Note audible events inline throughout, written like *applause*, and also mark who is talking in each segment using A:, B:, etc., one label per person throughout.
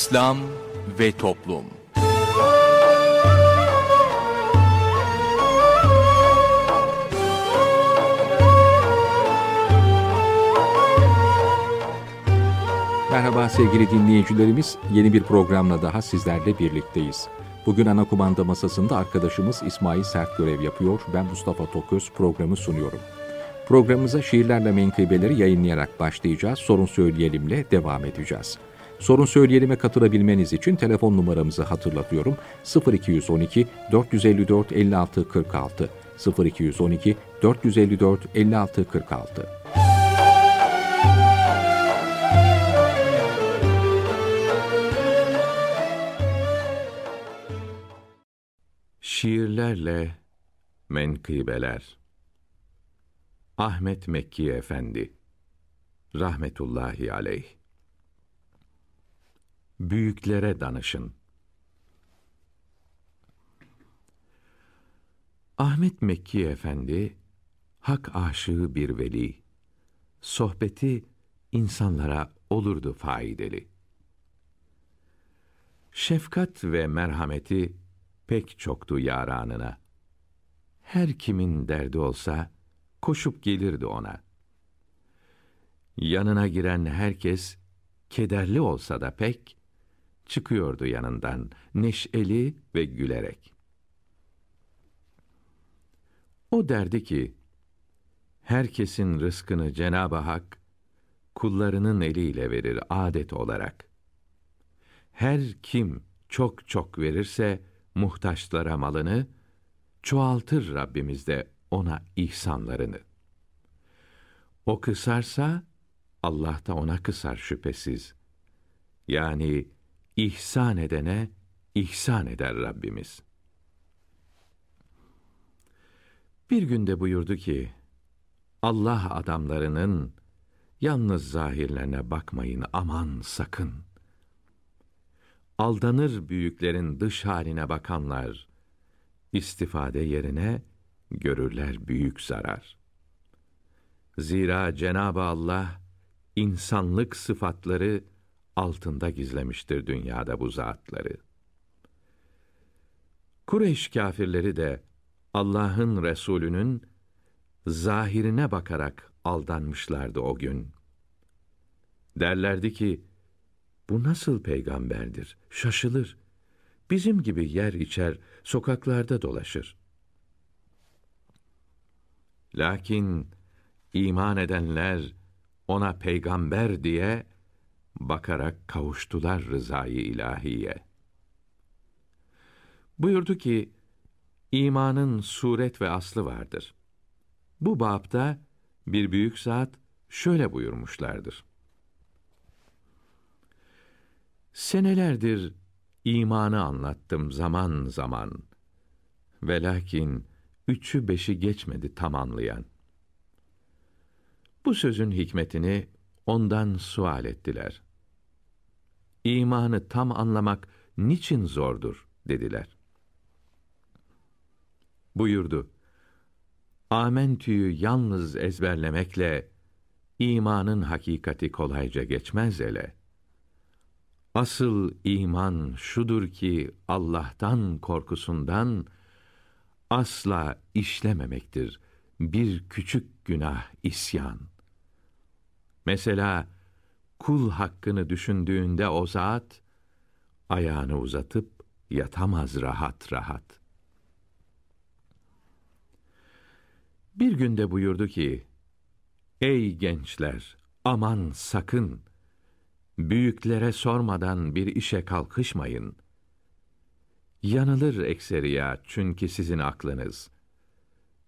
A: İslam ve Toplum Merhaba sevgili dinleyicilerimiz, yeni bir programla daha sizlerle birlikteyiz. Bugün ana kumanda masasında arkadaşımız İsmail Sert görev yapıyor, ben Mustafa Toköz programı sunuyorum. Programımıza şiirlerle menkıbeleri yayınlayarak başlayacağız, sorun söyleyelimle devam edeceğiz. Sorun söyleyelime katılabilmeniz için telefon numaramızı hatırlatıyorum. 0212 454 56 46 0212 454 56 46
B: Şiirlerle Menkıbeler Ahmet Mekki Efendi Rahmetullahi Aleyh büyüklere danışın. Ahmet Mekki Efendi, hak aşığı bir veli. Sohbeti insanlara olurdu faideli. Şefkat ve merhameti pek çoktu yaranına. Her kimin derdi olsa koşup gelirdi ona. Yanına giren herkes kederli olsa da pek çıkıyordu yanından, neşeli ve gülerek. O derdi ki, herkesin rızkını Cenab-ı Hak, kullarının eliyle verir adet olarak. Her kim çok çok verirse, muhtaçlara malını, çoğaltır Rabbimiz de ona ihsanlarını. O kısarsa, Allah da ona kısar şüphesiz. Yani ihsan edene ihsan eder Rabbimiz. Bir günde buyurdu ki, Allah adamlarının yalnız zahirlerine bakmayın aman sakın. Aldanır büyüklerin dış haline bakanlar, istifade yerine görürler büyük zarar. Zira Cenab-ı Allah, insanlık sıfatları altında gizlemiştir dünyada bu zatları. Kureyş kafirleri de Allah'ın Resulü'nün zahirine bakarak aldanmışlardı o gün. Derlerdi ki, bu nasıl peygamberdir? Şaşılır. Bizim gibi yer içer, sokaklarda dolaşır. Lakin iman edenler ona peygamber diye bakarak kavuştular rızayı ilahiye. Buyurdu ki, imanın suret ve aslı vardır. Bu bapta bir büyük zat şöyle buyurmuşlardır. Senelerdir imanı anlattım zaman zaman. Velakin üçü beşi geçmedi tam anlayan. Bu sözün hikmetini ondan sual ettiler. İmanı tam anlamak niçin zordur dediler. Buyurdu. Amentüyü yalnız ezberlemekle imanın hakikati kolayca geçmez ele. Asıl iman şudur ki Allah'tan korkusundan asla işlememektir bir küçük günah isyan.'' Mesela kul hakkını düşündüğünde o zat ayağını uzatıp yatamaz rahat rahat. Bir günde buyurdu ki: Ey gençler, aman sakın büyüklere sormadan bir işe kalkışmayın. Yanılır ekseriya çünkü sizin aklınız.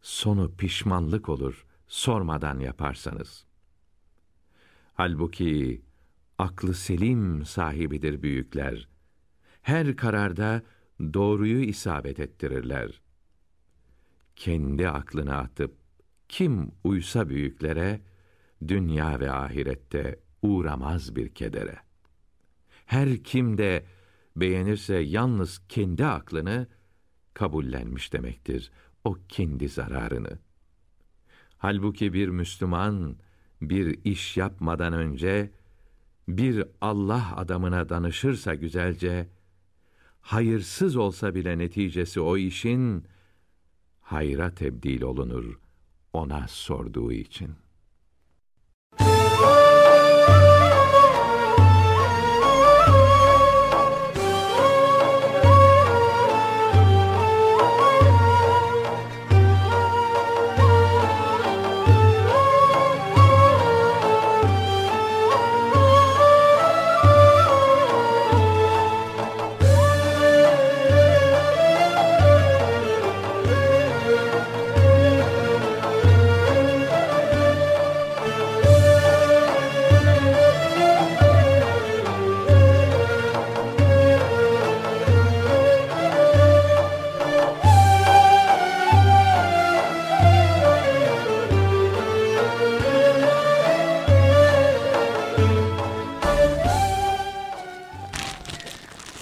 B: Sonu pişmanlık olur sormadan yaparsanız.'' Halbuki aklı selim sahibidir büyükler. Her kararda doğruyu isabet ettirirler. Kendi aklına atıp kim uysa büyüklere dünya ve ahirette uğramaz bir kedere. Her kim de beğenirse yalnız kendi aklını kabullenmiş demektir o kendi zararını. Halbuki bir Müslüman bir iş yapmadan önce bir Allah adamına danışırsa güzelce hayırsız olsa bile neticesi o işin hayra tebdil olunur ona sorduğu için.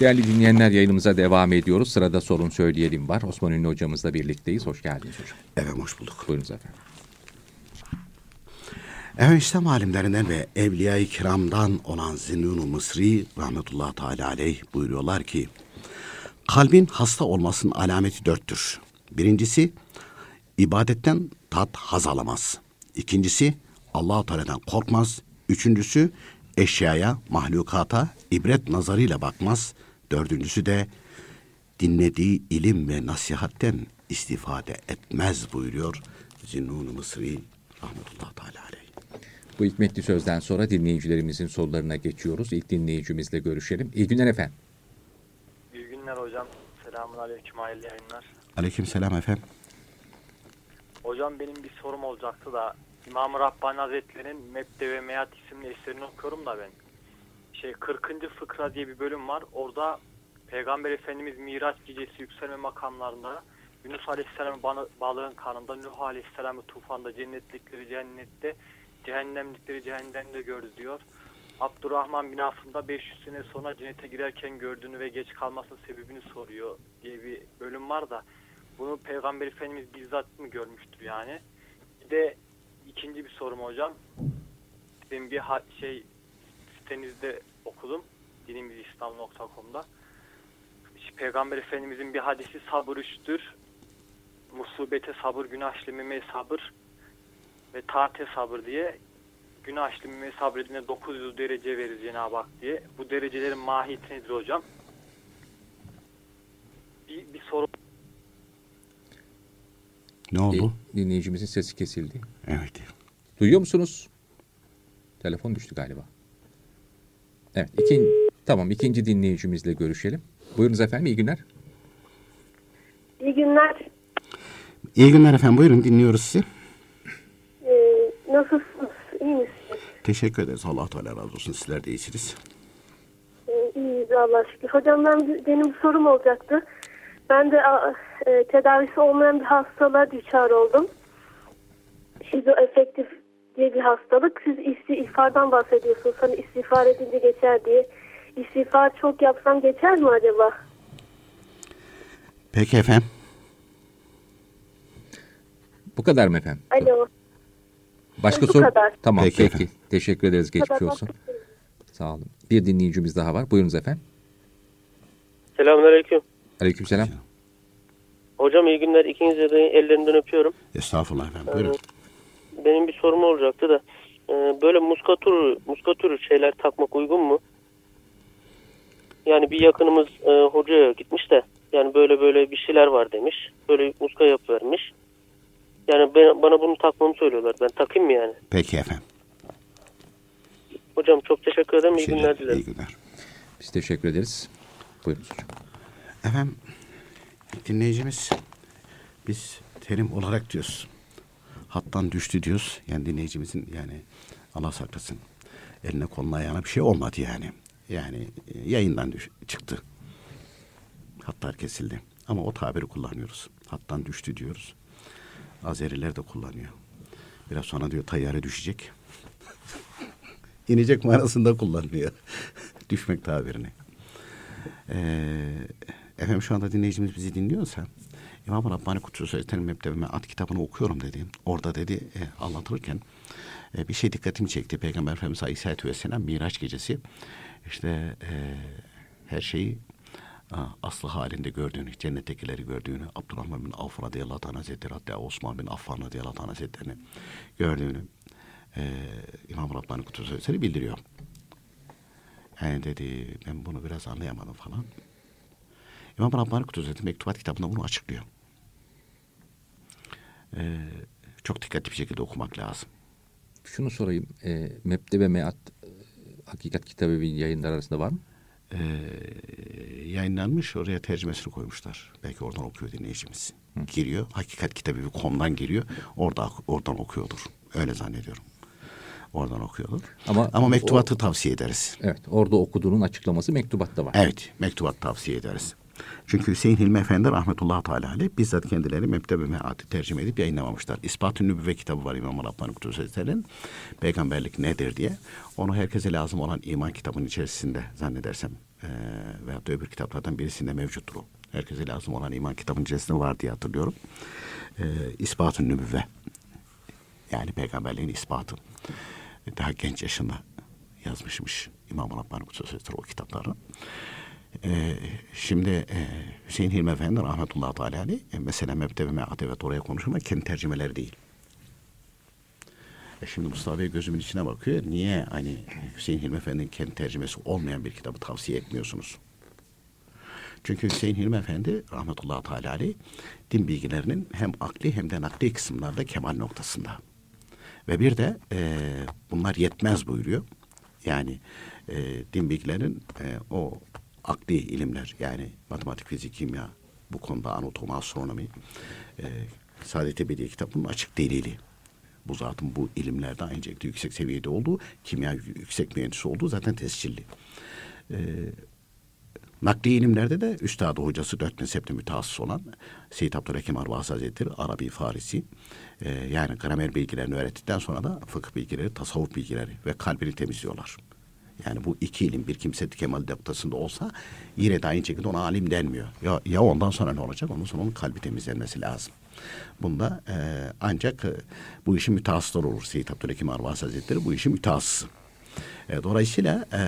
A: Değerli dinleyenler yayınımıza devam ediyoruz. Sırada sorun söyleyelim var. Osman Ünlü hocamızla birlikteyiz. Hoş geldiniz hocam. Evet hoş bulduk. Buyurunuz efendim.
C: Evet İslam alimlerinden ve Evliya-i Kiram'dan olan Zinnun-u Mısri rahmetullahi teala aleyh buyuruyorlar ki kalbin hasta olmasının alameti dörttür. Birincisi ibadetten tat haz alamaz. İkincisi Allah-u Teala'dan korkmaz. Üçüncüsü eşyaya, mahlukata ibret nazarıyla bakmaz. Dördüncüsü de dinlediği ilim ve nasihatten istifade etmez buyuruyor Zinnun-u Mısri rahmetullahi teala Bu hikmetli sözden sonra dinleyicilerimizin sorularına geçiyoruz.
A: İlk dinleyicimizle görüşelim. İyi günler efendim.
D: İyi günler hocam. Selamun aleyküm hayırlı yayınlar.
C: Aleyküm selam efendim.
D: Hocam benim bir sorum olacaktı da İmam-ı Rabbani Hazretleri'nin Mebde ve Meyat isimli eserini okuyorum da ben şey 40. fıkra diye bir bölüm var. Orada Peygamber Efendimiz Miraç gecesi yükselme makamlarında Yunus Aleyhisselam'ı balığın kanında, Nuh Aleyhisselam'ı tufanda, cennetlikleri cennette, cehennemlikleri cehennemde gördü diyor. Abdurrahman bin Af'ın 500 sene sonra cennete girerken gördüğünü ve geç kalmasının sebebini soruyor diye bir bölüm var da bunu Peygamber Efendimiz bizzat mı görmüştür yani. Bir de ikinci bir sorum hocam. Sizin bir şey sitenizde okudum dinimizislam.com'da. İşte Peygamber Efendimizin bir hadisi sabır üstür. Musibete sabır, günah işlememeye sabır ve taate sabır diye günah işlememeye sabredine 900 derece verir Cenab-ı Hak diye. Bu derecelerin mahiyeti nedir hocam? Bir, bir soru
A: ne oldu? E, dinleyicimizin sesi kesildi. Evet. Duyuyor musunuz? Telefon düştü galiba. Evet, ikin, tamam ikinci dinleyicimizle görüşelim. Buyurunuz efendim, iyi günler.
D: İyi günler.
C: İyi günler efendim, buyurun dinliyoruz sizi.
D: Ee, nasılsınız, iyi misiniz?
C: Teşekkür ederiz, Allah Teala razı olsun, sizler de iyisiniz.
D: Ee, iyiyiz Allah şükür. Hocam ben, benim sorum olacaktı. Ben de e, tedavisi olmayan bir hastalığa düçar oldum. Şizoefektif diye bir hastalık. Siz istiğfardan bahsediyorsunuz. Hani istiğfar edince geçer diye. İstiğfar çok yapsam geçer mi acaba?
A: Peki efendim. Bu kadar mı efendim? Alo. Başka Bu soru? Kadar. Tamam peki. peki. Teşekkür ederiz. Geçmiş olsun. Sağ olun. Bir dinleyicimiz daha var. Buyurunuz efendim.
D: Selamünaleyküm. Selam. Hocam iyi günler. İkinize de ellerinden öpüyorum.
C: Estağfurullah efendim. Buyurun.
D: Evet benim bir sorum olacaktı da e, böyle muskatur, muskatur şeyler takmak uygun mu? Yani bir yakınımız e, hocaya gitmiş de yani böyle böyle bir şeyler var demiş. Böyle muska yapıvermiş. Yani ben, bana bunu takmamı söylüyorlar. Ben takayım mı yani? Peki efendim. Hocam çok teşekkür ederim. İyi şey günler dilerim. İyi günler.
C: Biz teşekkür ederiz. Buyurun hocam. Efendim dinleyicimiz biz terim olarak diyoruz hattan düştü diyoruz. Yani dinleyicimizin yani Allah saklasın eline koluna ayağına bir şey olmadı yani. Yani e, yayından düş- çıktı. Hatlar kesildi. Ama o tabiri kullanıyoruz. Hattan düştü diyoruz. Azeriler de kullanıyor. Biraz sonra diyor tayyare düşecek. *laughs* İnecek manasında kullanıyor *laughs* Düşmek tabirini. Ee, efendim şu anda dinleyicimiz bizi dinliyorsa Cenab-ı Rabbani Kutsu Hazretleri'nin mebdevime at kitabını okuyorum dediğim. Orada dedi e, anlatırken e, bir şey dikkatimi çekti. Peygamber Efendimiz Aleyhisselatü Vesselam Miraç gecesi işte e, her şeyi e, aslı halinde gördüğünü, cennettekileri gördüğünü, Abdurrahman bin Avf radıyallahu anh hazretleri, hatta Osman bin Affan radıyallahu anh hazretlerini gördüğünü e, İmam Rabbani Kutu Sözleri bildiriyor. Yani e, dedi ben bunu biraz anlayamadım falan. İmam Rabbani Kutu Sözleri mektubat kitabında bunu açıklıyor e, çok dikkatli bir şekilde
A: okumak lazım. Şunu sorayım. E, MEP'te ve MEAT e, Hakikat Kitabevi'nin
C: yayınları arasında var mı? E, yayınlanmış. Oraya tercümesini koymuşlar. Belki oradan okuyor dinleyicimiz. Hı. Giriyor. Hakikat kitabı bir komdan giriyor. Orada oradan okuyordur. Öyle zannediyorum oradan okuyordur. Ama, Ama mektubatı o, tavsiye ederiz. Evet orada okuduğunun açıklaması mektubatta var. Evet mektubat tavsiye ederiz. Çünkü Hüseyin Hilmi Efendi rahmetullahi teala aleyh bizzat kendileri Mebde ve Meati tercüme edip yayınlamamışlar. İspat-ı Nübüvve kitabı var İmam Rabbani Kutubu Peygamberlik nedir diye. Onu herkese lazım olan iman kitabının içerisinde zannedersem e, veyahut da öbür kitaplardan birisinde mevcuttur o. Herkese lazım olan iman kitabının içerisinde var diye hatırlıyorum. E, İspat-ı Nübüvve. Yani peygamberliğin ispatı. Daha genç yaşında yazmışmış İmam Rabbani Kutubu o kitapları. Ee, şimdi e, Hüseyin Hilmi Efendi rahmetullahi teala aleyh e, mesela mebde ve meate ve oraya konuşma kendi tercümeleri değil. E şimdi Mustafa Bey gözümün içine bakıyor. Niye hani Hüseyin Hilmi Efendi'nin kendi tercümesi olmayan bir kitabı tavsiye etmiyorsunuz? Çünkü Hüseyin Hilmi Efendi rahmetullahi teala aleyh din bilgilerinin hem akli hem de nakli kısımlarda kemal noktasında. Ve bir de e, bunlar yetmez buyuruyor. Yani e, din bilgilerin e, o akli ilimler yani matematik, fizik, kimya bu konuda anatomi, astronomi e, Saadet Ebedi kitabının açık delili. Bu zatın bu ilimlerde aynı şekilde yüksek seviyede olduğu, kimya yüksek mühendisi olduğu zaten tescilli. E, nakli ilimlerde de üstadı hocası dört mezhepte mütehassıs olan Seyyid Abdülhakim Arvas Hazretleri Arabi Farisi e, yani gramer bilgilerini öğrettikten sonra da fıkıh bilgileri, tasavvuf bilgileri ve kalbini temizliyorlar. Yani bu iki ilim bir kimse kemal noktasında olsa yine de aynı şekilde ona alim denmiyor. Ya, ya ondan sonra ne olacak? Ondan sonra onun kalbi temizlenmesi lazım. Bunda e, ancak e, bu işin mütehassısları olur. Seyyid Abdülhakim Arvas Hazretleri bu işin mütehassısı. E, dolayısıyla e,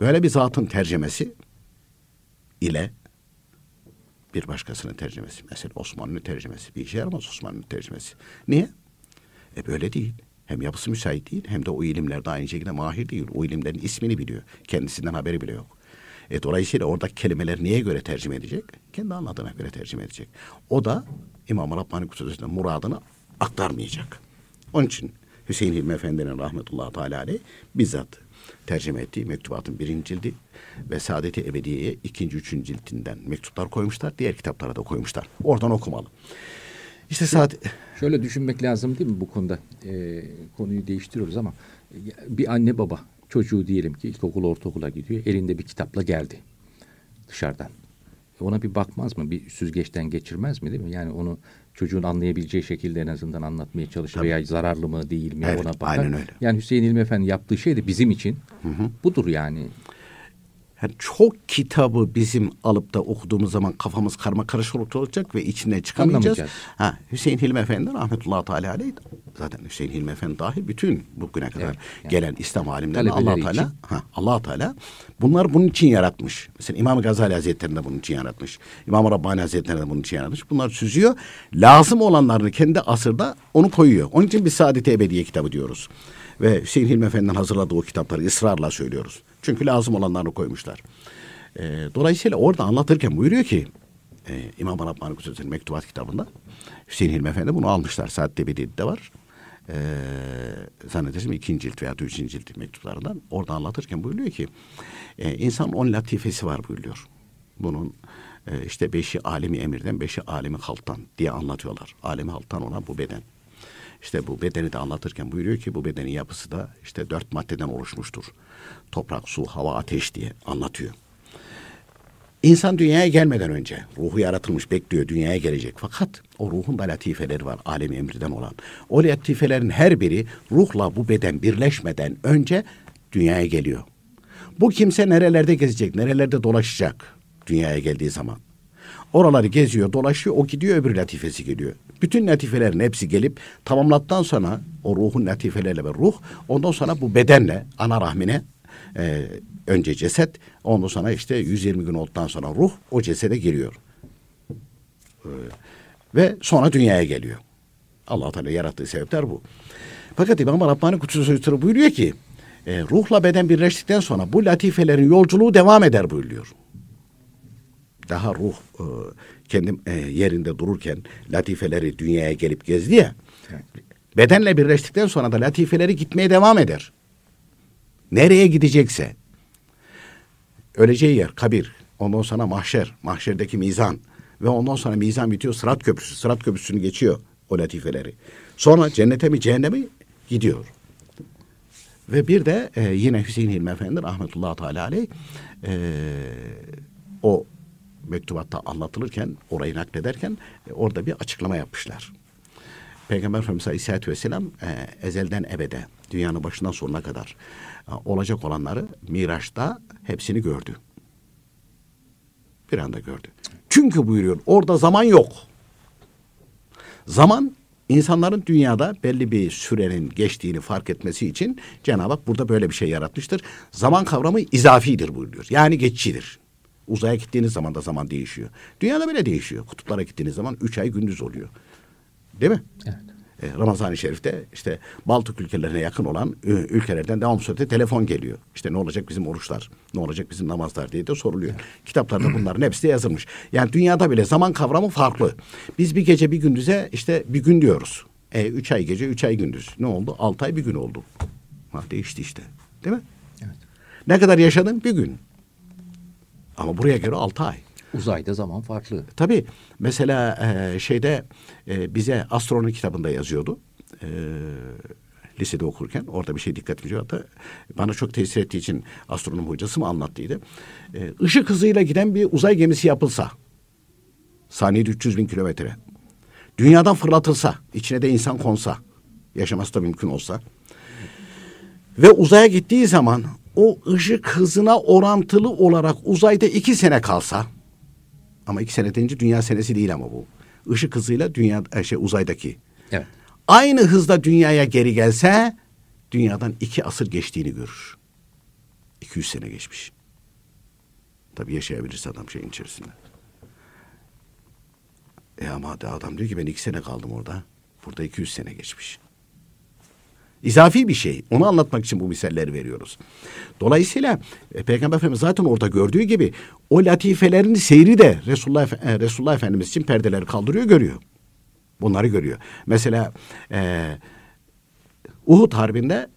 C: böyle bir zatın tercemesi ile bir başkasının tercemesi. Mesela Osmanlı tercemesi. Bir işe yaramaz Osmanlı tercemesi. Niye? E böyle değil. Hem yapısı müsait değil hem de o ilimlerde aynı şekilde mahir değil. O ilimlerin ismini biliyor. Kendisinden haberi bile yok. E, dolayısıyla orada kelimeler niye göre tercüme edecek? Kendi anladığına göre tercüme edecek. O da İmam-ı Rabbani Kutsuzesi'nin muradını aktarmayacak. Onun için Hüseyin Hilmi Efendi'nin rahmetullahi teala aleyh bizzat tercüme ettiği mektubatın birinci cildi ve Saadet-i Ebediye'ye ikinci, üçüncü cildinden mektuplar koymuşlar. Diğer kitaplara da koymuşlar. Oradan okumalı. İşte saat... Şöyle düşünmek lazım değil mi bu
A: konuda? Ee, konuyu değiştiriyoruz ama bir anne baba çocuğu diyelim ki ilkokul ortaokula gidiyor. Elinde bir kitapla geldi dışarıdan. E, ona bir bakmaz mı? Bir süzgeçten geçirmez mi değil mi? Yani onu çocuğun anlayabileceği şekilde en azından anlatmaya çalışır Tabii. veya zararlı mı değil mi evet, ona bakar. Aynen öyle. Yani Hüseyin İlmi Efendi yaptığı şey de bizim için hı hı. budur
C: yani. Yani çok kitabı bizim alıp da okuduğumuz zaman kafamız karma karışık olacak ve içine çıkamayacağız. Ha, Hüseyin Hilmi Efendi rahmetullahi teala aleyh zaten Hüseyin Hilmi Efendi dahil bütün bugüne kadar evet, yani. gelen İslam alimlerine Allah Teala ha, Allah Teala bunlar bunun için yaratmış. Mesela İmam Gazali Hazretleri de bunun için yaratmış. İmam Rabbani Hazretleri de bunun için yaratmış. Bunlar süzüyor. Lazım olanlarını kendi asırda onu koyuyor. Onun için biz Saadet-i Ebediye kitabı diyoruz. Ve Hüseyin Hilmi Efendi'nin hazırladığı o kitapları ısrarla söylüyoruz. Çünkü lazım olanlarını koymuşlar. E, dolayısıyla orada anlatırken buyuruyor ki e, İmam Arap Manık Sözü'nün mektubat kitabında Hüseyin Hilmi Efendi bunu almışlar. Saatte bir de var. E, ee, zannederim ikinci cilt veya üçüncü cilt mektuplarından orada anlatırken buyuruyor ki e, insan on latifesi var buyuruyor. Bunun e, işte beşi alemi emirden, beşi alemi halttan diye anlatıyorlar. Alemi halttan olan bu beden. İşte bu bedeni de anlatırken buyuruyor ki bu bedenin yapısı da işte dört maddeden oluşmuştur. Toprak, su, hava, ateş diye anlatıyor. İnsan dünyaya gelmeden önce ruhu yaratılmış bekliyor dünyaya gelecek. Fakat o ruhun da latifeleri var alemi emriden olan. O latifelerin her biri ruhla bu beden birleşmeden önce dünyaya geliyor. Bu kimse nerelerde gezecek, nerelerde dolaşacak dünyaya geldiği zaman. Oraları geziyor, dolaşıyor, o gidiyor, öbür latifesi geliyor. Bütün latifelerin hepsi gelip tamamlattan sonra o ruhun latifeleriyle ve ruh ondan sonra bu bedenle ana rahmine e, önce ceset ondan sonra işte 120 gün olduktan sonra ruh o cesede giriyor. Ee, ve sonra dünyaya geliyor. Allah Teala yarattığı sebepler bu. Fakat İmam Rabbani Kutsu'su buyuruyor ki e, ruhla beden birleştikten sonra bu latifelerin yolculuğu devam eder buyuruyor daha ruh e, kendim e, yerinde dururken latifeleri dünyaya gelip gezdi ya. Bedenle birleştikten sonra da latifeleri gitmeye devam eder. Nereye gidecekse. Öleceği yer kabir. Ondan sonra mahşer. Mahşerdeki mizan. Ve ondan sonra mizan bitiyor. Sırat köprüsü. Sırat köprüsünü geçiyor o latifeleri. Sonra cennete mi cehenneme gidiyor. Ve bir de e, yine Hüseyin Hilmi Efendi rahmetullahi teala aleyh e, o mektubatta anlatılırken, orayı naklederken e, orada bir açıklama yapmışlar. Peygamber Efendimiz Aleyhisselatü Vesselam e, ezelden ebede, dünyanın başından sonuna kadar e, olacak olanları Miraç'ta hepsini gördü. Bir anda gördü. Çünkü buyuruyor orada zaman yok. Zaman insanların dünyada belli bir sürenin geçtiğini fark etmesi için Cenab-ı Hak burada böyle bir şey yaratmıştır. Zaman kavramı izafidir buyuruyor. Yani geçicidir. Uzaya gittiğiniz zaman da zaman değişiyor. Dünyada bile değişiyor. Kutuplara gittiğiniz zaman üç ay gündüz oluyor. Değil mi? Evet. E, Ramazan-ı Şerif'te işte Baltık ülkelerine yakın olan e, ülkelerden devamlı sürekli telefon geliyor. İşte ne olacak bizim oruçlar, ne olacak bizim namazlar diye de soruluyor. Evet. Kitaplarda bunların hepsi de yazılmış. Yani dünyada bile zaman kavramı farklı. Biz bir gece bir gündüze işte bir gün diyoruz. E, üç ay gece, üç ay gündüz. Ne oldu? Altı ay bir gün oldu. Ha, değişti işte. Değil mi? Evet. Ne kadar yaşadın? Bir gün. Ama buraya göre altı ay. Uzayda zaman farklı. Tabii. Mesela e, şeyde e, bize astronomi kitabında yazıyordu. E, lisede okurken orada bir şey dikkatimi çekti. Bana çok tesir ettiği için astronom hocası mı anlattıydı. E, ışık hızıyla giden bir uzay gemisi yapılsa saniyede 300 bin kilometre. Dünyadan fırlatılsa, içine de insan konsa, yaşaması da mümkün olsa. Ve uzaya gittiği zaman o ışık hızına orantılı olarak uzayda iki sene kalsa ama iki sene deyince dünya senesi değil ama bu. ışık hızıyla dünya e, şey uzaydaki. Evet. Aynı hızda dünyaya geri gelse dünyadan iki asır geçtiğini görür. 200 sene geçmiş. Tabii yaşayabilirse adam şeyin içerisinde. E ama adam diyor ki ben iki sene kaldım orada. Burada 200 sene geçmiş. İzafi bir şey. Onu anlatmak için bu misalleri veriyoruz. Dolayısıyla e, Peygamber Efendimiz zaten orada gördüğü gibi o latifelerin seyri de Resulullah, Efe, e, Resulullah Efendimiz için perdeleri kaldırıyor, görüyor. Bunları görüyor. Mesela e, Uhud Harbi'nde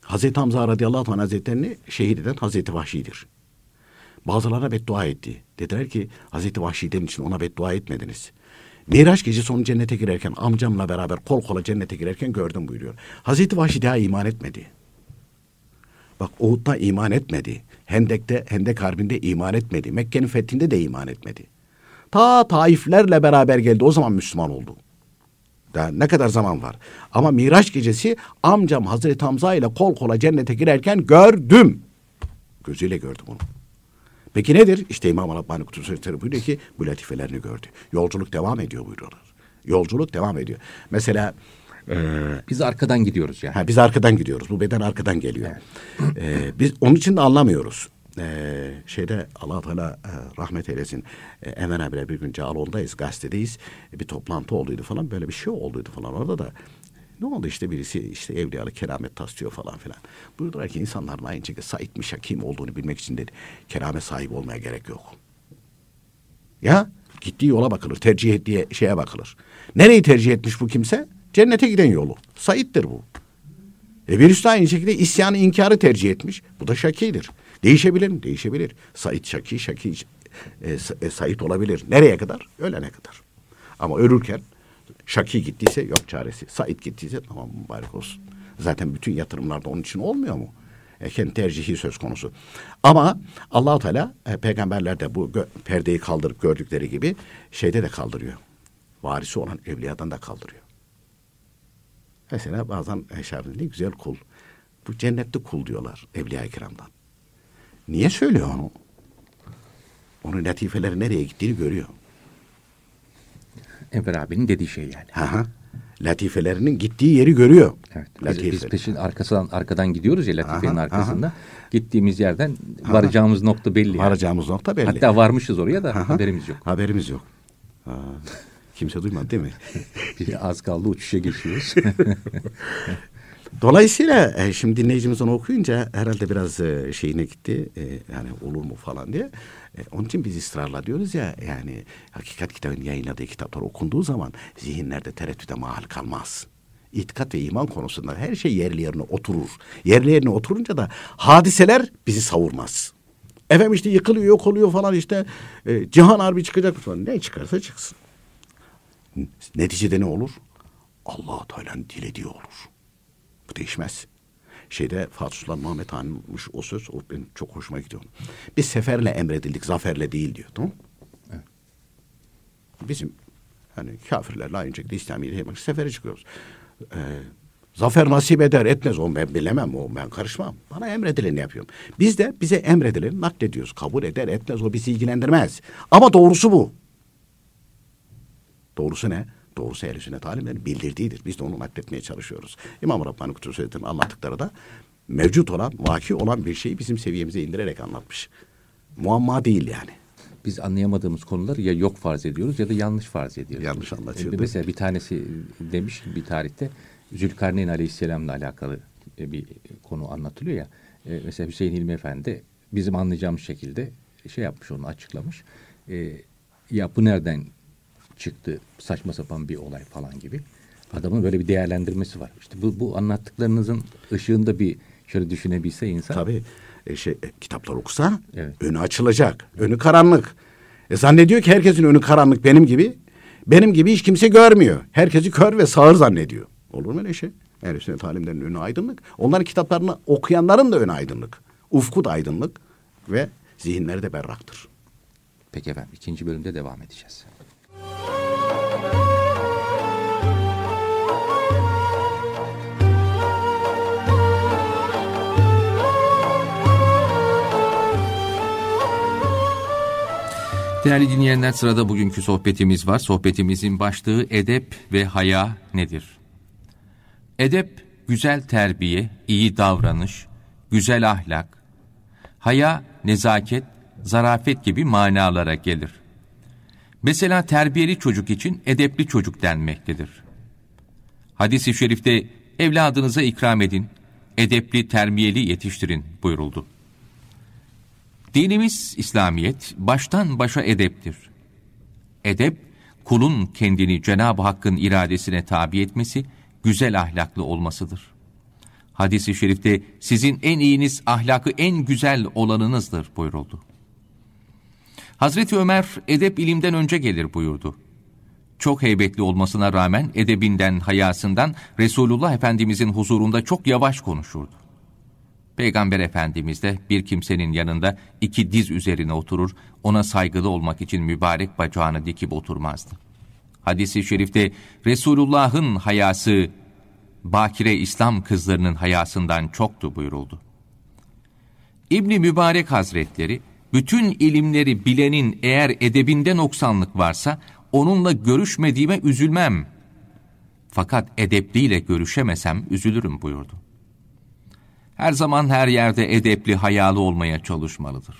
C: Hazreti Hamza radıyallahu anh hazretlerini şehit eden Hazreti Vahşi'dir. Bazılarına beddua etti. Dediler ki Hazreti Vahşi'den için ona beddua etmediniz. Miraç gecesi onu cennete girerken amcamla beraber kol kola cennete girerken gördüm buyuruyor. Hazreti Vahşi daha iman etmedi. Bak Uhud'da iman etmedi. Hendek'te, Hendek Harbi'nde iman etmedi. Mekke'nin fethinde de iman etmedi. Ta taiflerle beraber geldi. O zaman Müslüman oldu. Daha ne kadar zaman var. Ama Miraç gecesi amcam Hazreti Hamza ile kol kola cennete girerken gördüm. Gözüyle gördüm onu. Peki nedir? İşte İmam Rabbani Kutubu Hazretleri buyuruyor ki bu latifelerini gördü. Yolculuk devam ediyor buyuruyorlar. Yolculuk devam ediyor. Mesela ee, biz arkadan gidiyoruz yani. Ha, biz arkadan gidiyoruz. Bu beden arkadan geliyor. Evet. Ee, biz onun için de anlamıyoruz. Ee, şeyde Allah Teala e, rahmet eylesin. E, Emen abiyle bir gün Cağaloğlu'ndayız, gazetedeyiz. E, bir toplantı olduydu falan böyle bir şey olduydu falan orada da. Ne oldu işte birisi işte evliyalı keramet taslıyor falan filan. Buyurdular ki insanların aynı şekilde Said'miş hakim olduğunu bilmek için dedi. keramet sahibi olmaya gerek yok. Ya gittiği yola bakılır. Tercih ettiği şeye bakılır. Nereyi tercih etmiş bu kimse? Cennete giden yolu. Said'dir bu. E virüs de aynı şekilde isyanı inkarı tercih etmiş. Bu da şakidir. Değişebilir mi? Değişebilir. Said şaki, şaki e, e, Said olabilir. Nereye kadar? Ölene kadar. Ama ölürken Şaki gittiyse yok çaresi. Said gittiyse tamam mübarek olsun. Zaten bütün yatırımlarda onun için olmuyor mu? Eken tercihi söz konusu. Ama Allahu Teala e, peygamberler de bu perdeyi kaldırıp gördükleri gibi şeyde de kaldırıyor. Varisi olan evliyadan da kaldırıyor. Mesela bazen eşarfında güzel kul. Bu cennette kul diyorlar evliya kiramdan. Niye söylüyor onu? Onun latifeleri nereye gittiğini görüyor. Enver abinin dediği şey yani. Aha. Latifelerinin
A: gittiği yeri görüyor. Evet. Biz, biz peşin arkadan arkadan gidiyoruz ya latifenin aha, arkasında. Aha. Gittiğimiz yerden aha. varacağımız nokta belli. Yani. Varacağımız nokta belli. Hatta varmışız oraya da aha. haberimiz yok.
C: Haberimiz yok. Aa, kimse duymadı değil mi? *laughs* Bir az kaldı uçuşa geçiyoruz. *laughs* Dolayısıyla e, şimdi dinleyicimiz onu okuyunca herhalde biraz e, şeyine gitti. E, yani olur mu falan diye. E, onun için biz ısrarla diyoruz ya yani hakikat kitabın yayınladığı kitaplar okunduğu zaman zihinlerde tereddüde mahal kalmaz. İtikat ve iman konusunda her şey yerli yerine oturur. Yerli yerine oturunca da hadiseler bizi savurmaz. Efendim işte yıkılıyor yok oluyor falan işte e, cihan harbi çıkacak falan ne çıkarsa çıksın. Neticede ne olur? Allah Teala'nın dilediği olur. Bu değişmez şeyde Fatih Sultan Mehmet Han'mış o söz. O benim çok hoşuma gidiyor. Biz seferle emredildik, zaferle değil diyor. Tamam evet. Bizim hani kafirlerle aynı şekilde İslamiyle yemek sefere çıkıyoruz. Ee, zafer nasip eder etmez o ben bilemem o ben karışmam. Bana emredileni yapıyorum. Biz de bize emredileni naklediyoruz. Kabul eder etmez o bizi ilgilendirmez. Ama doğrusu bu. Doğrusu ne? doğrusu ehl sünnet alimlerin bildirdiğidir. Biz de onu nakletmeye çalışıyoruz. İmam Rabbani Kutubu Sünnet'in anlattıkları da mevcut olan, vaki olan bir şeyi bizim seviyemize indirerek anlatmış. Muamma değil yani. Biz anlayamadığımız konular ya
A: yok farz ediyoruz ya da yanlış farz ediyoruz. Yanlış anlatıyor. E, mesela bir tanesi demiş bir tarihte Zülkarneyn Aleyhisselam'la alakalı e, bir konu anlatılıyor ya. E, mesela Hüseyin Hilmi Efendi bizim anlayacağımız şekilde şey yapmış onu açıklamış. Ee, ya bu nereden çıktı saçma sapan bir olay falan gibi. Adamın böyle bir değerlendirmesi var. İşte bu, bu anlattıklarınızın ışığında bir şöyle düşünebilse insan. Tabii
C: e, şey, e, kitaplar okusa evet. önü açılacak. Önü karanlık. E, zannediyor ki herkesin önü karanlık benim gibi. Benim gibi hiç kimse görmüyor. Herkesi kör ve sağır zannediyor. Olur mu öyle şey? Ehl-i Sünnet alimlerinin önü aydınlık. Onların kitaplarını okuyanların da önü aydınlık. Ufku da aydınlık ve zihinleri de berraktır. Peki efendim ikinci bölümde devam
A: edeceğiz. Değerli dinleyenler sırada bugünkü sohbetimiz var. Sohbetimizin başlığı edep ve haya nedir? Edep, güzel terbiye, iyi davranış, güzel ahlak, haya, nezaket, zarafet gibi manalara gelir. Mesela terbiyeli çocuk için edepli çocuk denmektedir. Hadis-i şerifte evladınıza ikram edin, edepli terbiyeli yetiştirin buyuruldu. Dinimiz İslamiyet baştan başa edeptir. Edep, kulun kendini Cenab-ı Hakk'ın iradesine tabi etmesi, güzel ahlaklı olmasıdır. Hadis-i şerifte sizin en iyiniz ahlakı en güzel olanınızdır buyuruldu. Hazreti Ömer edep ilimden önce gelir buyurdu. Çok heybetli olmasına rağmen edebinden, hayasından Resulullah Efendimizin huzurunda çok yavaş konuşurdu. Peygamber Efendimiz de bir kimsenin yanında iki diz üzerine oturur, ona saygılı olmak için mübarek bacağını dikip oturmazdı. Hadis-i şerifte Resulullah'ın hayası, bakire İslam kızlarının hayasından çoktu buyuruldu. İbni Mübarek Hazretleri, bütün ilimleri bilenin eğer edebinde noksanlık varsa onunla görüşmediğime üzülmem. Fakat edepliyle görüşemesem üzülürüm buyurdu her zaman her yerde edepli, hayalı olmaya çalışmalıdır.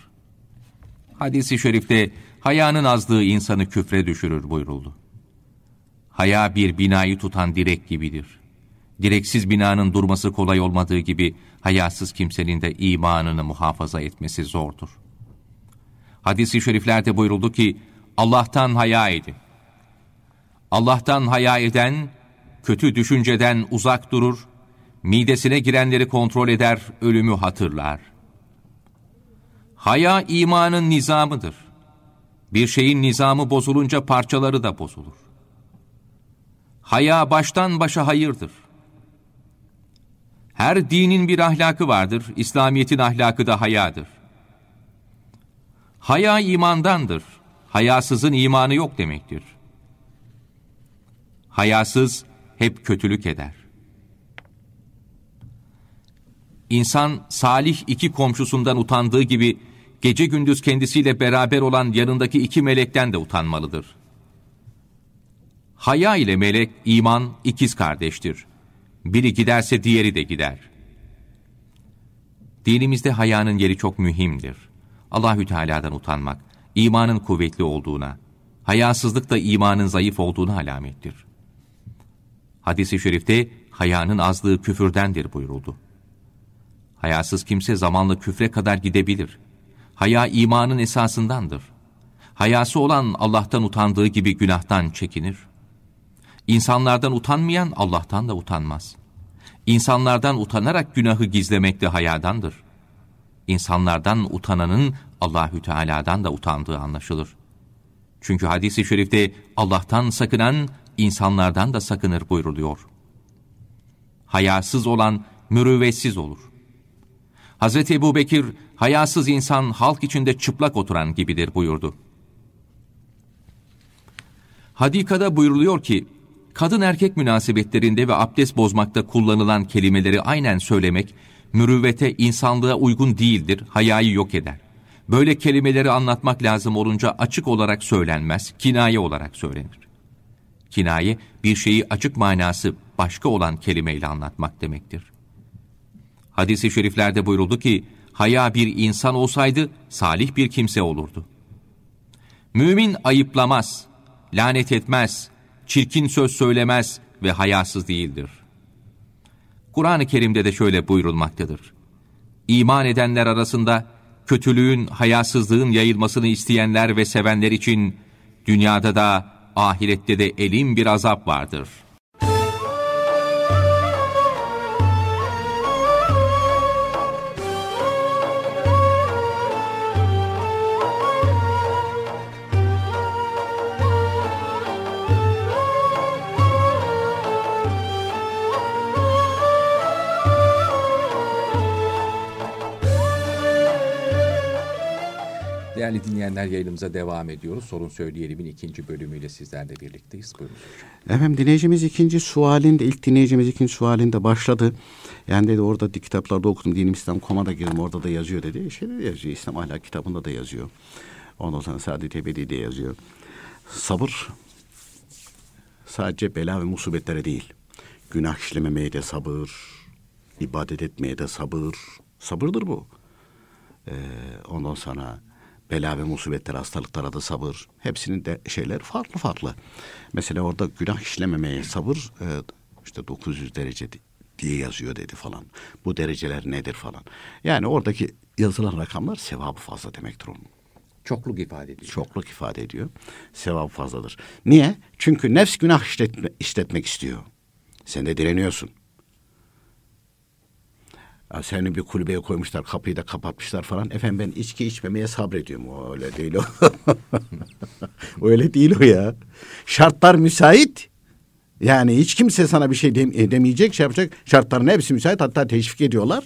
A: Hadis-i şerifte hayanın azlığı insanı küfre düşürür buyuruldu. Haya bir binayı tutan direk gibidir. Direksiz binanın durması kolay olmadığı gibi hayasız kimsenin de imanını muhafaza etmesi zordur. Hadis-i şeriflerde buyuruldu ki Allah'tan haya edin. Allah'tan haya eden kötü düşünceden uzak durur, midesine girenleri kontrol eder, ölümü hatırlar. Haya imanın nizamıdır. Bir şeyin nizamı bozulunca parçaları da bozulur. Haya baştan başa hayırdır. Her dinin bir ahlakı vardır, İslamiyet'in ahlakı da hayadır. Haya imandandır, hayasızın imanı yok demektir. Hayasız hep kötülük eder. İnsan salih iki komşusundan utandığı gibi gece gündüz kendisiyle beraber olan yanındaki iki melekten de utanmalıdır. Haya ile melek iman ikiz kardeştir. Biri giderse diğeri de gider. Dinimizde hayanın yeri çok mühimdir. Allahü Teala'dan utanmak, imanın kuvvetli olduğuna, hayasızlık da imanın zayıf olduğuna alamettir. Hadis-i şerifte hayanın azlığı küfürdendir buyuruldu. Hayasız kimse zamanla küfre kadar gidebilir. Haya imanın esasındandır. Hayası olan Allah'tan utandığı gibi günahtan çekinir. İnsanlardan utanmayan Allah'tan da utanmaz. İnsanlardan utanarak günahı gizlemek de hayadandır. İnsanlardan utananın Allahü Teala'dan da utandığı anlaşılır. Çünkü hadisi şerifte Allah'tan sakınan insanlardan da sakınır buyruluyor. Hayasız olan mürüvvetsiz olur.'' Hz. Ebu Bekir, hayasız insan halk içinde çıplak oturan gibidir buyurdu. Hadika'da buyuruluyor ki, kadın erkek münasebetlerinde ve abdest bozmakta kullanılan kelimeleri aynen söylemek, mürüvvete, insanlığa uygun değildir, hayayı yok eder. Böyle kelimeleri anlatmak lazım olunca açık olarak söylenmez, kinaye olarak söylenir. Kinaye, bir şeyi açık manası başka olan kelimeyle anlatmak demektir. Hadis-i şeriflerde buyuruldu ki, haya bir insan olsaydı salih bir kimse olurdu. Mümin ayıplamaz, lanet etmez, çirkin söz söylemez ve hayasız değildir. Kur'an-ı Kerim'de de şöyle buyurulmaktadır. İman edenler arasında kötülüğün, hayasızlığın yayılmasını isteyenler ve sevenler için dünyada da ahirette de elin bir azap vardır.'' Değerli dinleyenler yayınımıza devam ediyoruz. Sorun Söyleyelim'in ikinci bölümüyle sizlerle birlikteyiz. Buyurun.
C: Efendim dinleyicimiz ikinci sualinde, ilk dinleyicimiz ikinci sualinde başladı. Yani dedi orada kitaplarda okudum, dinim İslam koma da girdim orada da yazıyor dedi. E, şeyde de yazıyor, İslam ahlak kitabında da yazıyor. Ondan sonra Saadet Ebedi'de yazıyor. Sabır sadece bela ve musibetlere değil. Günah işlememeye de sabır, ibadet etmeye de sabır. Sabırdır bu. Ee, ondan sonra bela ve musibetler, hastalıklara da sabır. Hepsinin de şeyler farklı farklı. Mesela orada günah işlememeye sabır e, işte 900 derece diye yazıyor dedi falan. Bu dereceler nedir falan. Yani oradaki yazılan rakamlar sevabı fazla demektir onun. Çokluk ifade ediyor. Çokluk ifade ediyor. Sevap fazladır. Niye? Çünkü nefs günah işletme, işletmek istiyor. Sen de direniyorsun. Ya seni bir kulübeye koymuşlar kapıyı da kapatmışlar falan. Efendim ben içki içmemeye sabrediyorum. O öyle değil o. *laughs* öyle değil o ya. Şartlar müsait. Yani hiç kimse sana bir şey dem e, demeyecek, şey yapacak. Şartların hepsi müsait hatta teşvik ediyorlar.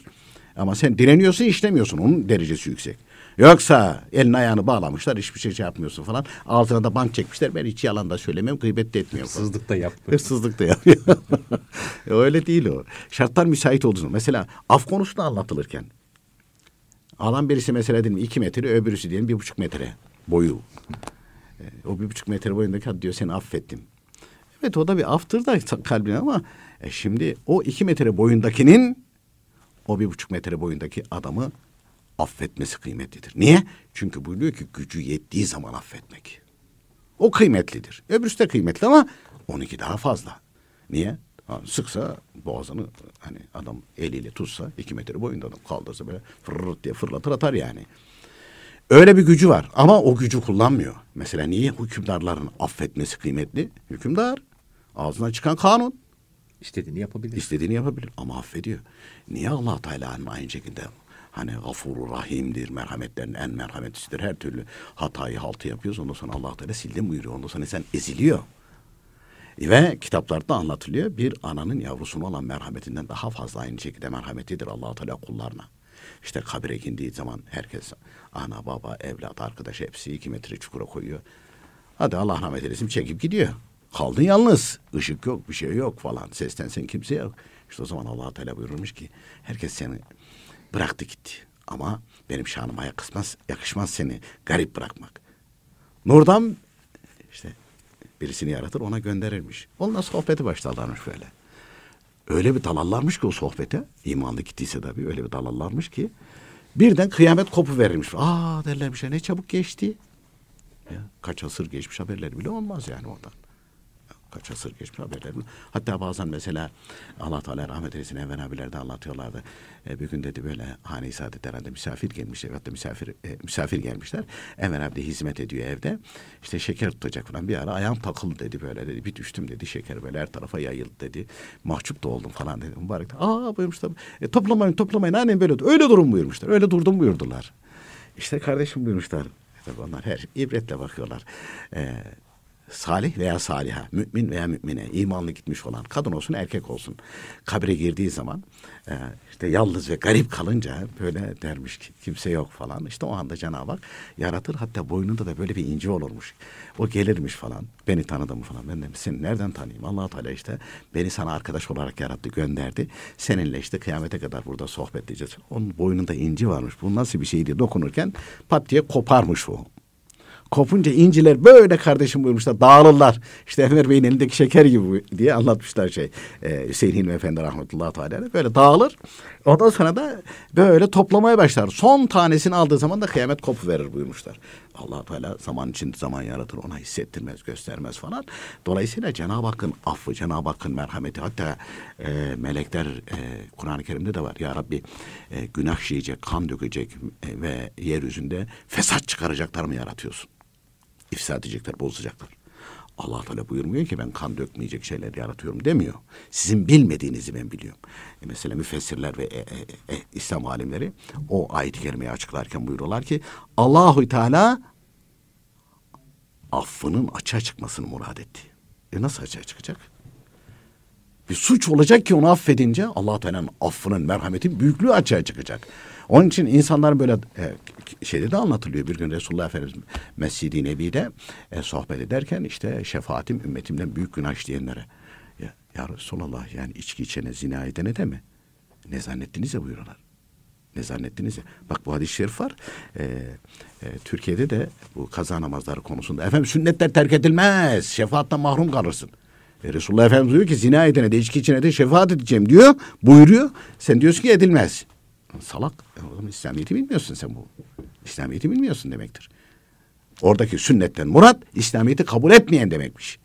C: Ama sen direniyorsun, işlemiyorsun. Onun derecesi yüksek. Yoksa elini ayağını bağlamışlar hiçbir şey, şey, yapmıyorsun falan. Altına da bank çekmişler. Ben hiç yalan da söylemiyorum. Gıybet de etmiyorum. Hırsızlık da yapmıyor. Hırsızlık da yapıyor. *laughs* Öyle değil o. Şartlar müsait olduğunu. Mesela af konusu anlatılırken. Alan birisi mesela diyelim iki metre öbürüsü diyelim bir buçuk metre boyu. Ee, o bir buçuk metre boyundaki diyor seni affettim. Evet o da bir aftır da kalbine ama e, şimdi o iki metre boyundakinin o bir buçuk metre boyundaki adamı affetmesi kıymetlidir. Niye? Çünkü buyuruyor ki gücü yettiği zaman affetmek. O kıymetlidir. Öbürsü de kıymetli ama onunki daha fazla. Niye? Ha, sıksa boğazını hani adam eliyle tutsa iki metre boyunda adam kaldırsa böyle fırırt diye fırlatır atar yani. Öyle bir gücü var ama o gücü kullanmıyor. Mesela niye hükümdarların affetmesi kıymetli? Hükümdar ağzına çıkan kanun. İstediğini yapabilir. İstediğini yapabilir ama affediyor. Niye allah Teala'nın aynı şekilde Hani gafuru rahimdir, merhametlerin en merhametlisidir. Her türlü hatayı haltı yapıyoruz. Ondan sonra allah Teala sildim buyuruyor. Ondan sonra sen eziliyor. E, ve kitaplarda anlatılıyor bir ananın yavrusuna olan merhametinden daha fazla aynı şekilde merhametidir allah Teala kullarına. İşte kabire indiği zaman herkes ana baba evlat arkadaş hepsi iki metre çukura koyuyor. Hadi Allah rahmet eylesin çekip gidiyor. Kaldın yalnız. ışık yok, bir şey yok falan. Sesten sen kimse yok. İşte o zaman allah Teala buyurmuş ki herkes seni Bıraktı gitti. Ama benim şanıma yakışmaz, yakışmaz seni garip bırakmak. Nurdan işte birisini yaratır ona gönderirmiş. Onunla sohbeti başlarlarmış böyle. Öyle bir dalallarmış ki o sohbete. imanlı gittiyse tabii öyle bir dalallarmış ki. Birden kıyamet kopu verilmiş. Aa derlermiş şey, ne çabuk geçti. Ya, kaç asır geçmiş haberler bile olmaz yani oradan kaç asır geçmiş haberlerim. Hatta bazen mesela Allah Teala rahmet eylesin Enver abiler de anlatıyorlardı. E, bir gün dedi böyle hane saadet herhalde misafir gelmişler. Evet misafir, e, misafir gelmişler. Enver abi de hizmet ediyor evde. İşte şeker tutacak falan. Bir ara ayağım takıldı dedi böyle dedi. Bir düştüm dedi şeker böyle her tarafa yayıldı dedi. Mahcup da oldum falan dedi. Mübarek de aa buyurmuşlar. E, toplamayın toplamayın annem böyle. Öyle durum buyurmuşlar. Öyle durdum buyurdular. İşte kardeşim buyurmuşlar. E, tabii onlar her ibretle bakıyorlar. Ee, salih veya saliha, mümin veya mümine, imanlı gitmiş olan kadın olsun erkek olsun kabire girdiği zaman e, işte yalnız ve garip kalınca böyle dermiş ki kimse yok falan. işte o anda Cenab-ı Hak yaratır hatta boynunda da böyle bir inci olurmuş. O gelirmiş falan beni tanıdı mı falan ben de seni nereden tanıyayım allah Teala işte beni sana arkadaş olarak yarattı gönderdi. Seninle işte kıyamete kadar burada sohbet edeceğiz. Onun boynunda inci varmış bu nasıl bir şeydi dokunurken pat diye koparmış o kopunca inciler böyle kardeşim buyurmuşlar dağılırlar. İşte Enver Bey'in elindeki şeker gibi diye anlatmışlar şey e, Hüseyin Hilmi Efendi rahmetullahi teala böyle dağılır. Ondan sonra da böyle toplamaya başlar. Son tanesini aldığı zaman da kıyamet kopu verir buyurmuşlar. allah Teala zaman için zaman yaratır ona hissettirmez göstermez falan. Dolayısıyla Cenab-ı Hakk'ın affı Cenab-ı Hakk'ın merhameti hatta e, melekler e, Kur'an-ı Kerim'de de var. Ya Rabbi e, günah işleyecek kan dökecek e, ve yeryüzünde fesat çıkaracaklar mı yaratıyorsun? ifsad edecekler, bozacaklar. Allah Teala buyurmuyor ki ben kan dökmeyecek şeyler yaratıyorum demiyor. Sizin bilmediğinizi ben biliyorum. E mesela müfessirler ve e, e, e, İslam alimleri o ayet-i kerimeyi açıklarken buyururlar ki Allahu Teala affının açığa çıkmasını murad etti. E nasıl açığa çıkacak? Bir suç olacak ki onu affedince Allah Teala'nın affının merhametin büyüklüğü açığa çıkacak. Onun için insanlar böyle e, şeyde de anlatılıyor. Bir gün Resulullah Efendimiz Mescid-i Nebi'de e, sohbet ederken işte şefaatim ümmetimden büyük günah işleyenlere. Ya, ya Resulallah yani içki içene zina edene de mi? Ne zannettiniz ya buyuruyorlar. Ne zannettiniz ya? Bak bu hadis-i şerif var. Ee, e, Türkiye'de de bu kaza namazları konusunda. Efendim sünnetler terk edilmez. Şefaatten mahrum kalırsın. E, Resulullah Efendimiz diyor ki zina edene de içki içene de şefaat edeceğim diyor. Buyuruyor. Sen diyorsun ki edilmez. Salak. E oğlum İslamiyet'i bilmiyorsun sen bu. İslamiyet'i bilmiyorsun demektir. Oradaki sünnetten murat İslamiyet'i kabul etmeyen demekmiş.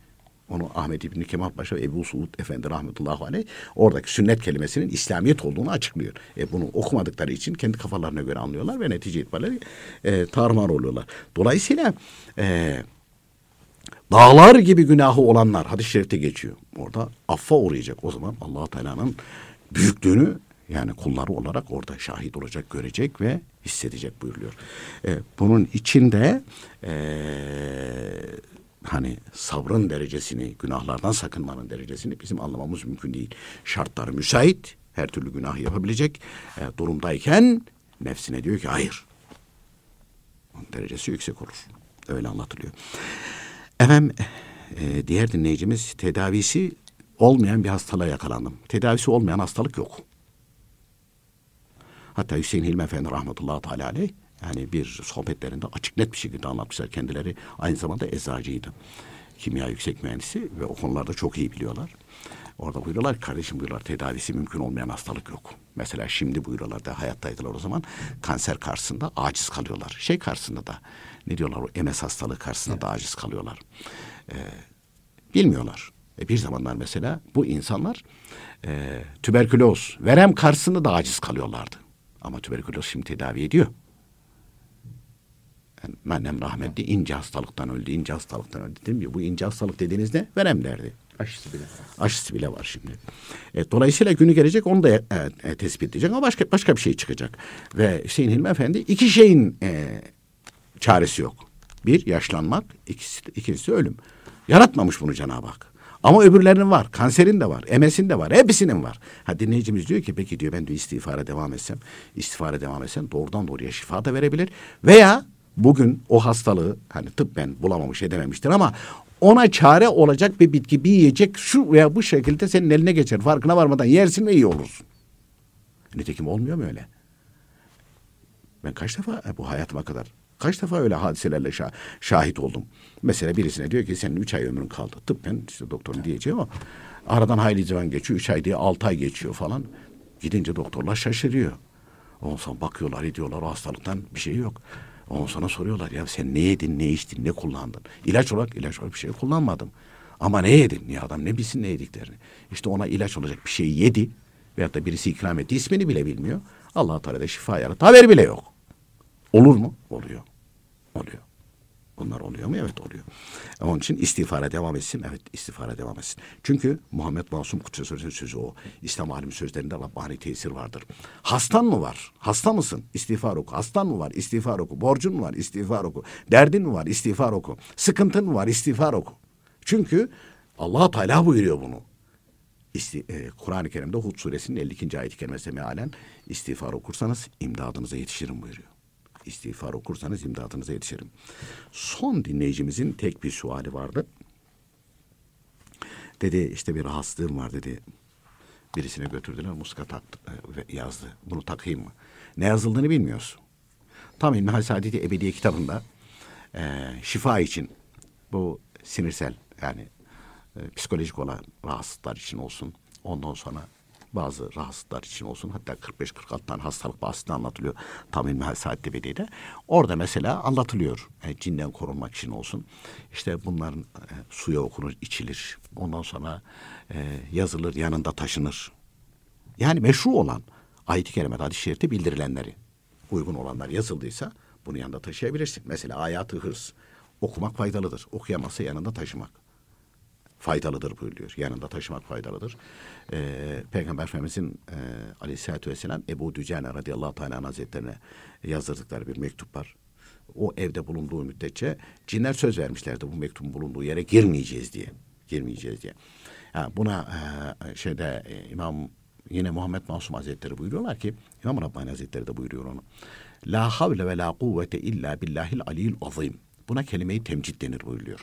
C: Onu Ahmet İbni Kemal Paşa Ebu Suud Efendi rahmetullahi aleyh oradaki sünnet kelimesinin İslamiyet olduğunu açıklıyor. E, bunu okumadıkları için kendi kafalarına göre anlıyorlar ve netice itibariyle e, tarmar oluyorlar. Dolayısıyla e, dağlar gibi günahı olanlar hadis-i şerifte geçiyor. Orada affa uğrayacak. O zaman allah Teala'nın büyüklüğünü yani kulları olarak orada şahit olacak, görecek ve hissedecek buyuruyor. E, bunun içinde e, hani sabrın derecesini, günahlardan sakınmanın derecesini bizim anlamamız mümkün değil. Şartları müsait, her türlü günah yapabilecek e, durumdayken nefsine diyor ki hayır. Onun derecesi yüksek olur. Öyle anlatılıyor. Efendim e, diğer dinleyicimiz tedavisi olmayan bir hastalığa yakalandım. Tedavisi olmayan hastalık yok. Hatta Hüseyin Hilmi Efendi rahmetullahi teala aleyh yani bir sohbetlerinde açık net bir şekilde anlatmışlar. Kendileri aynı zamanda eczacıydı. Kimya yüksek mühendisi ve o konularda çok iyi biliyorlar. Orada buyuruyorlar kardeşim buyuruyorlar tedavisi mümkün olmayan hastalık yok. Mesela şimdi buyuruyorlar da hayattaydılar o zaman kanser karşısında aciz kalıyorlar. Şey karşısında da ne diyorlar o MS hastalığı karşısında evet. da aciz kalıyorlar. Ee, bilmiyorlar. E bir zamanlar mesela bu insanlar e, tüberküloz, verem karşısında da aciz kalıyorlardı. Ama tüberküloz şimdi tedavi ediyor. Yani annem rahmetli ince hastalıktan öldü, ince hastalıktan öldü. Dedim ya bu ince hastalık dediğiniz ne? Verem derdi. Aşısı bile var. Aşısı bile var şimdi. E, dolayısıyla günü gelecek onu da e, e, tespit edecek ama başka başka bir şey çıkacak. Ve Hüseyin Hilmi Efendi iki şeyin e, çaresi yok. Bir yaşlanmak, ikisi, ikincisi ölüm. Yaratmamış bunu Cenab-ı Hak. Ama öbürlerinin var. Kanserin de var. MS'in de var. Hepsinin var. Ha dinleyicimiz diyor ki peki diyor ben diyor istiğfara devam etsem. istifare devam etsem doğrudan doğruya şifa da verebilir. Veya bugün o hastalığı hani tıp ben bulamamış edememiştir ama ona çare olacak bir bitki bir yiyecek şu veya bu şekilde senin eline geçer. Farkına varmadan yersin ve iyi olursun. Nitekim olmuyor mu öyle? Ben kaç defa bu hayatıma kadar kaç defa öyle hadiselerle şah, şahit oldum. Mesela birisine diyor ki senin üç ay ömrün kaldı. Tıbben işte doktorun diyeceği ama aradan hayli zaman geçiyor. Üç ay diye altı ay geçiyor falan. Gidince doktorlar şaşırıyor. Ondan sonra bakıyorlar ediyorlar o hastalıktan bir şey yok. Ondan sonra soruyorlar ya sen ne yedin, ne içtin, ne kullandın? İlaç olarak ilaç olarak bir şey kullanmadım. Ama ne yedin? Ya adam ne bilsin ne yediklerini. İşte ona ilaç olacak bir şey yedi. Veyahut da birisi ikram etti ismini bile bilmiyor. Allah-u Teala'da şifa yarattı. Haber bile yok. Olur mu? Oluyor. Oluyor. Bunlar oluyor mu? Evet oluyor. Onun için istiğfara devam etsin. Evet istiğfara devam etsin. Çünkü Muhammed Masum Kutsi Sözü o. İslam alim sözlerinde Rabbani tesir vardır. Hastan mı var? Hasta mısın? İstiğfar oku. Hastan mı var? İstiğfar oku. Borcun mu var? İstiğfar oku. Derdin mi var? İstiğfar oku. Sıkıntın mı var? İstiğfar oku. Çünkü allah Teala buyuruyor bunu. e, Kur'an-ı Kerim'de Hud suresinin 52. ayet-i kerimesine mealen istiğfar okursanız imdadınıza yetişirim buyuruyor istiğfar okursanız imdadınıza yetişirim. Son dinleyicimizin tek bir suali vardı. Dedi işte bir rahatsızlığım var dedi. Birisine götürdüler muska taktı, e, yazdı. Bunu takayım mı? Ne yazıldığını bilmiyoruz. Tam İnnihal Saadeti Ebediye kitabında e, şifa için bu sinirsel yani e, psikolojik olan rahatsızlıklar için olsun. Ondan sonra bazı rahatsızlıklar için olsun hatta 45-46 hastalık bahsinde anlatılıyor tam ilmihal saatte bedide. Orada mesela anlatılıyor yani e, cinden korunmak için olsun. İşte bunların e, suya okunur, içilir. Ondan sonra e, yazılır, yanında taşınır. Yani meşru olan ayet-i kerimede, hadis-i şerifte bildirilenleri uygun olanlar yazıldıysa bunu yanında taşıyabilirsin. Mesela hayatı hırs okumak faydalıdır. Okuyaması yanında taşımak faydalıdır buyuruyor. Yanında taşımak faydalıdır. E, Peygamber Efendimizin e, aleyhissalatü vesselam Ebu Dücane radıyallahu teala hazretlerine yazdırdıkları bir mektup var. O evde bulunduğu müddetçe cinler söz vermişlerdi bu mektubun bulunduğu yere girmeyeceğiz diye. Girmeyeceğiz diye. Ha, buna e, şeyde e, İmam yine Muhammed Masum Hazretleri buyuruyorlar ki İmam Rabbani Hazretleri de buyuruyor onu. La havle ve la kuvvete illa billahil aliyil azim. Buna kelimeyi temcid denir buyuruyor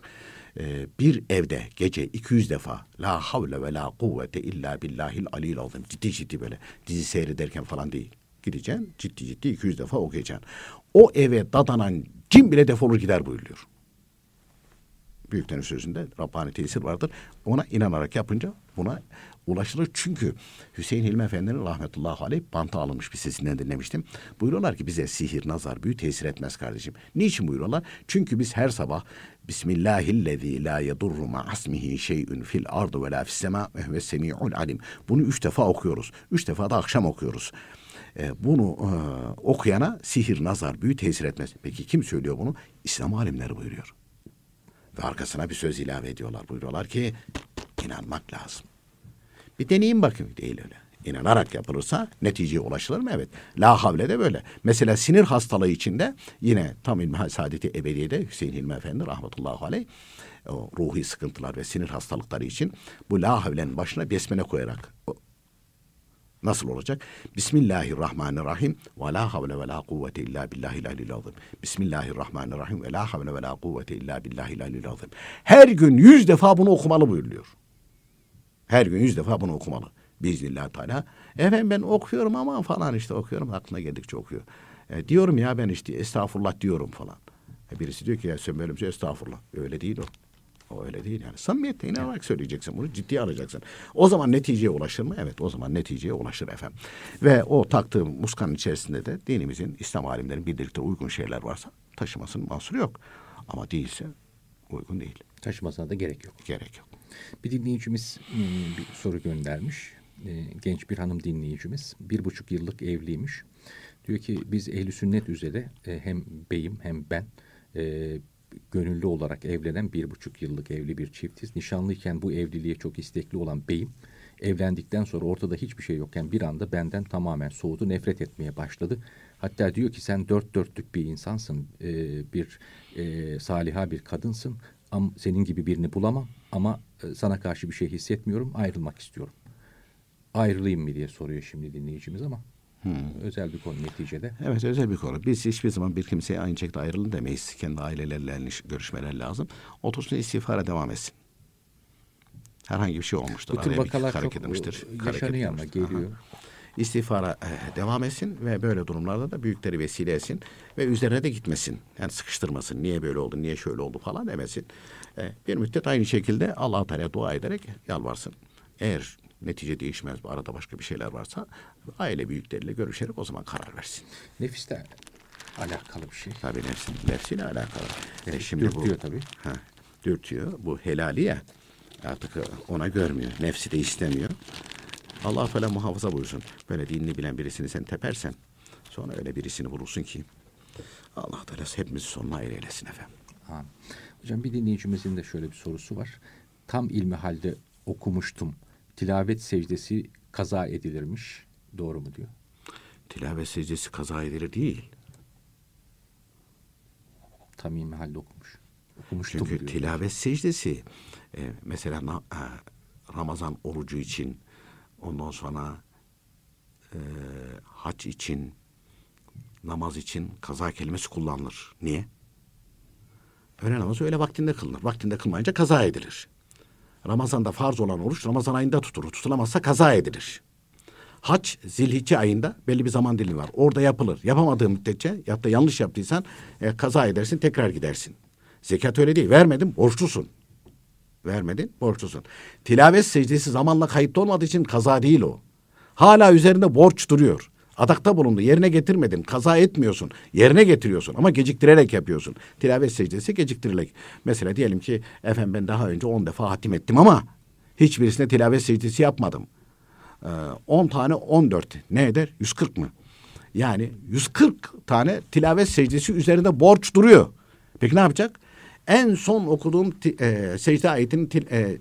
C: e, bir evde gece 200 defa la havle ve la kuvvete illa billahil alil azim ciddi ciddi böyle dizi seyrederken falan değil. Gideceksin ciddi ciddi 200 defa okuyacaksın. O eve dadanan cin bile defolur gider buyuruyor. Büyüklerin sözünde Rabbani tesir vardır. Ona inanarak yapınca buna ulaşılır. Çünkü Hüseyin Hilmi Efendi'nin rahmetullahi aleyh banta alınmış bir sesinden dinlemiştim. Buyuruyorlar ki bize sihir, nazar, büyü tesir etmez kardeşim. Niçin buyuruyorlar? Çünkü biz her sabah Bismillahillezî la yedurru ma'asmihi şey'ün fil ardı ve la fissemâ ve semî'ul alim. Bunu üç defa okuyoruz. Üç defa da akşam okuyoruz. E, bunu e, okuyana sihir, nazar, büyü tesir etmez. Peki kim söylüyor bunu? İslam alimleri buyuruyor. Ve arkasına bir söz ilave ediyorlar. Buyuruyorlar ki inanmak lazım. Bir deneyin bakın değil öyle. İnanarak yapılırsa neticeye ulaşılır mı? Evet. La havle de böyle. Mesela sinir hastalığı içinde yine tam ilmi saadeti ebediyede Hüseyin Hilmi Efendi rahmetullahi aleyh o ruhi sıkıntılar ve sinir hastalıkları için bu la havlen başına besmele koyarak Nasıl olacak? Bismillahirrahmanirrahim. Ve la havle ve la kuvvete illa billahil alil azim. Bismillahirrahmanirrahim. Ve la havle ve la kuvvete illa billahi alil azim. Her gün yüz defa bunu okumalı buyuruyor. Her gün yüz defa bunu okumalı. Biiznillah Teala. Efendim ben okuyorum ama falan işte okuyorum aklına geldikçe okuyor. E, diyorum ya ben işte estağfurullah diyorum falan. E, birisi diyor ki ya sen benim estağfurullah. Öyle değil o. O öyle değil yani. Samimiyetle inanarak evet. söyleyeceksin bunu. Ciddiye alacaksın. O zaman neticeye ulaşır mı? Evet o zaman neticeye ulaşır efendim. Ve o taktığım muskanın içerisinde de dinimizin, İslam alimlerin bildirdikleri uygun şeyler varsa taşımasının mahsuru yok. Ama değilse uygun değil. Taşımasına da gerek yok. Gerek yok. Bir dinleyicimiz hmm, bir soru göndermiş. Ee, genç
A: bir hanım dinleyicimiz. Bir buçuk yıllık evliymiş. Diyor ki biz ehli sünnet üzere e, hem beyim hem ben e, gönüllü olarak evlenen bir buçuk yıllık evli bir çiftiz. Nişanlıyken bu evliliğe çok istekli olan beyim evlendikten sonra ortada hiçbir şey yokken bir anda benden tamamen soğudu, nefret etmeye başladı. Hatta diyor ki sen dört dörtlük bir insansın, e, bir e, saliha bir kadınsın Am, senin gibi birini bulamam ama e, sana karşı bir şey hissetmiyorum. Ayrılmak istiyorum. Ayrılayım mı diye soruyor şimdi dinleyicimiz ama Hmm. Özel bir konu neticede. Evet özel bir konu.
C: Biz hiçbir zaman bir kimseye aynı şekilde ayrılın demeyiz. Kendi ailelerle görüşmeler lazım. Otursun istiğfara devam etsin. Herhangi bir şey olmuştur. Bu tür vakalar çok e, yaşanıyor ama geliyor. Aha istiğfara e, devam etsin ve böyle durumlarda da büyükleri vesile etsin ve üzerine de gitmesin. Yani sıkıştırmasın. Niye böyle oldu, niye şöyle oldu falan demesin. E, bir müddet aynı şekilde Allah-u Teala dua ederek yalvarsın. Eğer netice değişmez, arada başka bir şeyler varsa aile büyükleriyle görüşerek o zaman karar versin. Nefisle alakalı bir şey. Tabii nefsin, nefsiyle alakalı. e şimdi dürtüyor bu, tabii. Ha, dürtüyor. Bu helali ya artık ona görmüyor. Nefsi de istemiyor. Allah falan muhafaza buyursun. Böyle dinini bilen birisini sen tepersen sonra öyle birisini vurursun ki Allah da hepimizi sonuna el eylesin efendim. Ha. Hocam bir
A: dinleyicimizin
C: de şöyle bir sorusu
A: var. Tam ilmi halde okumuştum. Tilavet secdesi kaza edilirmiş. Doğru mu diyor? Tilavet secdesi kaza edilir değil.
C: Tam ilmi halde okumuş. Okumuştum Çünkü diyor. tilavet secdesi e, mesela e, Ramazan orucu için Ondan sonra e, haç için, namaz için kaza kelimesi kullanılır. Niye? Öğle namazı öyle vaktinde kılınır. Vaktinde kılmayınca kaza edilir. Ramazan'da farz olan oruç Ramazan ayında tutulur. Tutulamazsa kaza edilir. Haç zilhicce ayında belli bir zaman dilimi var. Orada yapılır. Yapamadığı müddetçe ya da yanlış yaptıysan e, kaza edersin tekrar gidersin. Zekat öyle değil. Vermedim borçlusun. Vermedin, borçlusun. Tilavet secdesi zamanla kayıtlı olmadığı için kaza değil o. Hala üzerinde borç duruyor. Adakta bulundu, yerine getirmedin, kaza etmiyorsun. Yerine getiriyorsun ama geciktirerek yapıyorsun. Tilavet secdesi geciktirerek. Mesela diyelim ki efendim ben daha önce on defa hatim ettim ama hiçbirisine tilavet secdesi yapmadım. Ee, 10 tane dört ne eder? Yüz kırk mı? Yani 140 tane tilavet secdesi üzerinde borç duruyor. Peki ne yapacak? En son okuduğum e, secde ayetinin til, e,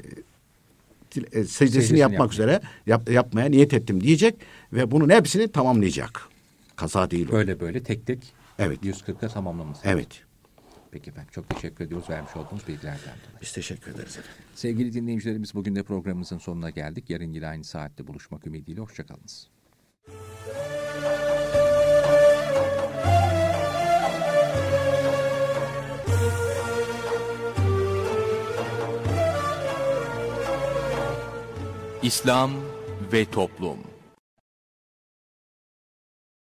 C: til, e, secdesini, secdesini yapmak yapmaya. üzere yap, yapmaya niyet ettim diyecek ve bunun hepsini tamamlayacak. Kaza değil o. Böyle böyle tek tek evet. 140'a tamamlaması. Evet. Peki efendim çok teşekkür ediyoruz vermiş olduğunuz bilgilerden dolayı. Biz teşekkür ederiz
A: efendim. Sevgili dinleyicilerimiz bugün de programımızın sonuna geldik. Yarın yine aynı saatte buluşmak ümidiyle. Hoşçakalınız. İslam ve Toplum